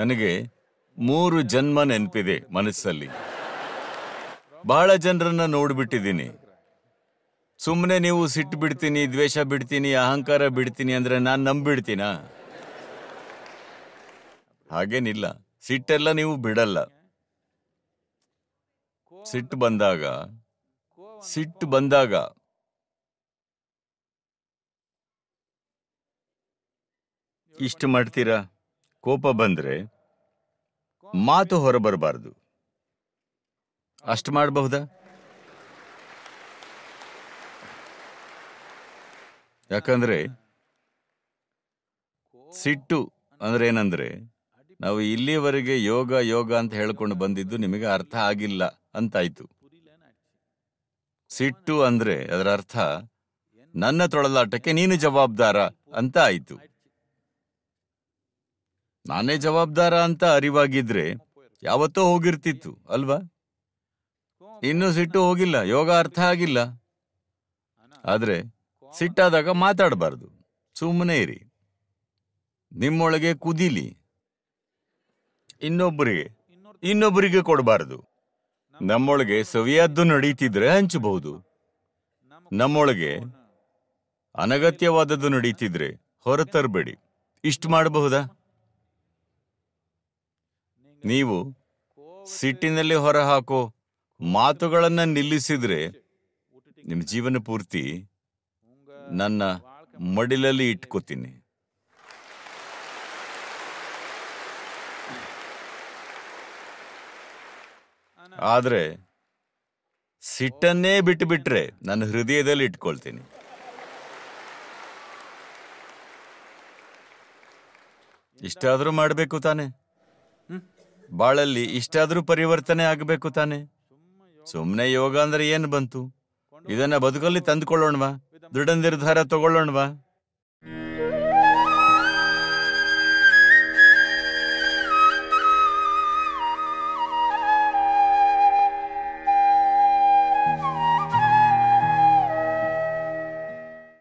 ನನಗೆ ಮೂರು ಜನ್ಮ ನೆನಪಿದೆ ಮನಸ್ಸಲ್ಲಿ ಬಹಳ ಜನರನ್ನ ನೋಡ್ಬಿಟ್ಟಿದ್ದೀನಿ ಸುಮ್ಮನೆ ನೀವು ಸಿಟ್ಟು ಬಿಡ್ತೀನಿ ದ್ವೇಷ ಬಿಡ್ತೀನಿ ಅಹಂಕಾರ ಬಿಡ್ತೀನಿ ಅಂದ್ರೆ ನಾನು ನಂಬಿಡ್ತೀನ ಹಾಗೇನಿಲ್ಲ ಸಿಟ್ಟೆಲ್ಲ ನೀವು ಬಿಡಲ್ಲ ಸಿಟ್ಟು ಬಂದಾಗ ಸಿಟ್ಟು ಬಂದಾಗ ಇಷ್ಟು ಮಾಡ್ತೀರಾ ಕೋಪ ಬಂದ್ರೆ ಮಾತು ಹೊರಬರಬಾರದು ಅಷ್ಟು ಮಾಡಬಹುದಾ ಯಾಕಂದ್ರೆ ಸಿಟ್ಟು ಅಂದ್ರೆ ಏನಂದ್ರೆ ನಾವು ಇಲ್ಲಿಯವರೆಗೆ ಯೋಗ ಯೋಗ ಅಂತ ಹೇಳ್ಕೊಂಡು ಬಂದಿದ್ದು ನಿಮಗೆ ಅರ್ಥ ಆಗಿಲ್ಲ ಅಂತಾಯ್ತು ಸಿಟ್ಟು ಅಂದ್ರೆ ಅದರ ಅರ್ಥ ನನ್ನ ತೊಳಲಾಟಕ್ಕೆ ನೀನು ಜವಾಬ್ದಾರ ಅಂತ ಆಯ್ತು ನಾನೇ ಜವಾಬ್ದಾರ ಅಂತ ಅರಿವಾಗಿದ್ರೆ ಯಾವತ್ತೋ ಹೋಗಿರ್ತಿತ್ತು ಅಲ್ವಾ ಇನ್ನೂ ಸಿಟ್ಟು ಹೋಗಿಲ್ಲ ಯೋಗ ಅರ್ಥ ಆಗಿಲ್ಲ ಆದ್ರೆ ಸಿಟ್ಟಾದಾಗ ಮಾತಾಡಬಾರ್ದು ಸುಮ್ಮನೆ ಇರಿ ನಿಮ್ಮೊಳಗೆ ಕುದಿಲಿ ಇನ್ನೊಬ್ಬರಿಗೆ ಇನ್ನೊಬ್ಬರಿಗೆ ಕೊಡಬಾರ್ದು ನಮ್ಮೊಳಗೆ ಸವಿಯಾದ್ದು ನಡೀತಿದ್ರೆ ಹಂಚಬಹುದು ನಮ್ಮೊಳಗೆ ಅನಗತ್ಯವಾದದ್ದು ನಡೀತಿದ್ರೆ ಹೊರತರಬೇಡಿ ಇಷ್ಟು ಮಾಡಬಹುದಾ ನೀವು ಸಿಟ್ಟಿನಲ್ಲಿ ಹೊರಹಾಕೋ ಮಾತುಗಳನ್ನ ನಿಲ್ಲಿಸಿದ್ರೆ ನಿಮ್ ಜೀವನ ಪೂರ್ತಿ ನನ್ನ ಮಡಿಲಲ್ಲಿ ಇಟ್ಕೋತೀನಿ ಆದ್ರೆ ಸಿಟ್ಟನ್ನೇ ಬಿಟ್ಟು ಬಿಟ್ರೆ ನನ್ನ ಹೃದಯದಲ್ಲಿ ಇಟ್ಕೊಳ್ತೀನಿ ಇಷ್ಟಾದರೂ ಮಾಡಬೇಕು ತಾನೆ ಬಾಳಲ್ಲಿ ಇಷ್ಟಾದ್ರೂ ಪರಿವರ್ತನೆ ಆಗಬೇಕು ತಾನೆ ಸುಮ್ಮನೆ ಯೋಗ ಅಂದ್ರೆ ಏನು ಬಂತು ಇದನ್ನ ಬದುಕಲ್ಲಿ ತಂದುಕೊಳ್ಳೋಣವಾ ದೃಢ ನಿರ್ಧಾರ ತಗೊಳ್ಳೋಣವಾ